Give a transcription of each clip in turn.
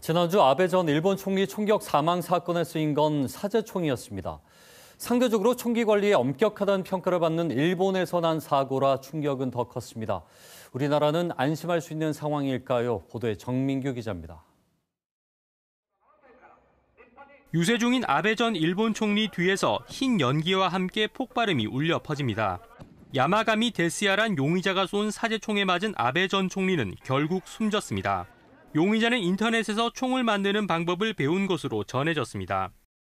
지난주 아베 전 일본 총리 총격 사망 사건에 쓰인 건 사제총이었습니다. 상대적으로 총기 관리에 엄격하다는 평가를 받는 일본에서 난 사고라 충격은 더 컸습니다. 우리나라는 안심할 수 있는 상황일까요? 보도에 정민규 기자입니다. 유세 중인 아베 전 일본 총리 뒤에서 흰 연기와 함께 폭발음이 울려 퍼집니다. 야마가미 데스야란 용의자가 쏜 사제총에 맞은 아베 전 총리는 결국 숨졌습니다. 용의자는 인터넷에서 총을 만드는 방법을 배운 것으로 전해졌습니다.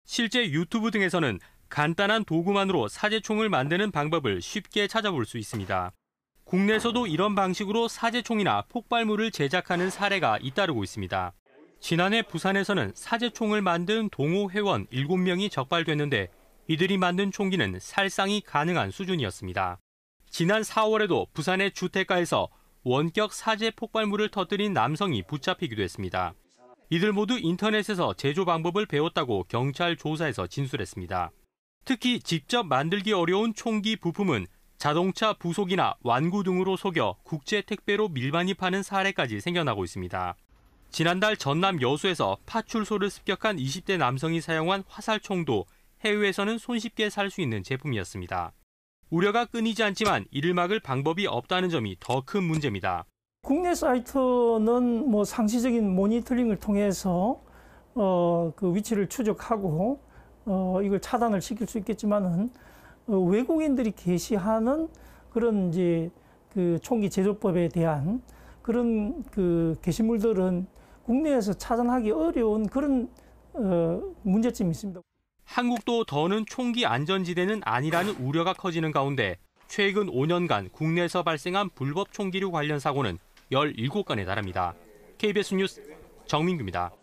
실제 유튜브 등에서는 간단한 도구만으로 사제총을 만드는 방법을 쉽게 찾아볼 수 있습니다. 국내에서도 이런 방식으로 사제총이나 폭발물을 제작하는 사례가 잇따르고 있습니다. 지난해 부산에서는 사제총을 만든 동호 회원 7명이 적발됐는데 이들이 만든 총기는 살상이 가능한 수준이었습니다. 지난 4월에도 부산의 주택가에서 원격 사제 폭발물을 터뜨린 남성이 붙잡히기도 했습니다. 이들 모두 인터넷에서 제조 방법을 배웠다고 경찰 조사에서 진술했습니다. 특히 직접 만들기 어려운 총기 부품은 자동차 부속이나 완구 등으로 속여 국제 택배로 밀반입 하는 사례까지 생겨나고 있습니다. 지난달 전남 여수에서 파출소를 습격한 20대 남성이 사용한 화살총도 해외에서는 손쉽게 살 수 있는 제품이었습니다. 우려가 끊이지 않지만 이를 막을 방법이 없다는 점이 더 큰 문제입니다. 국내 사이트는 뭐 상시적인 모니터링을 통해서 어, 그 위치를 추적하고 어, 이걸 차단을 시킬 수 있겠지만은 어, 외국인들이 게시하는 그런 이제 그 총기 제조법에 대한 그런 그 게시물들은 국내에서 차단하기 어려운 그런 어, 문제점이 있습니다. 한국도 더는 총기 안전지대는 아니라는 우려가 커지는 가운데 최근 5년간 국내에서 발생한 불법 총기류 관련 사고는 17건에 달합니다. KBS 뉴스 정민규입니다.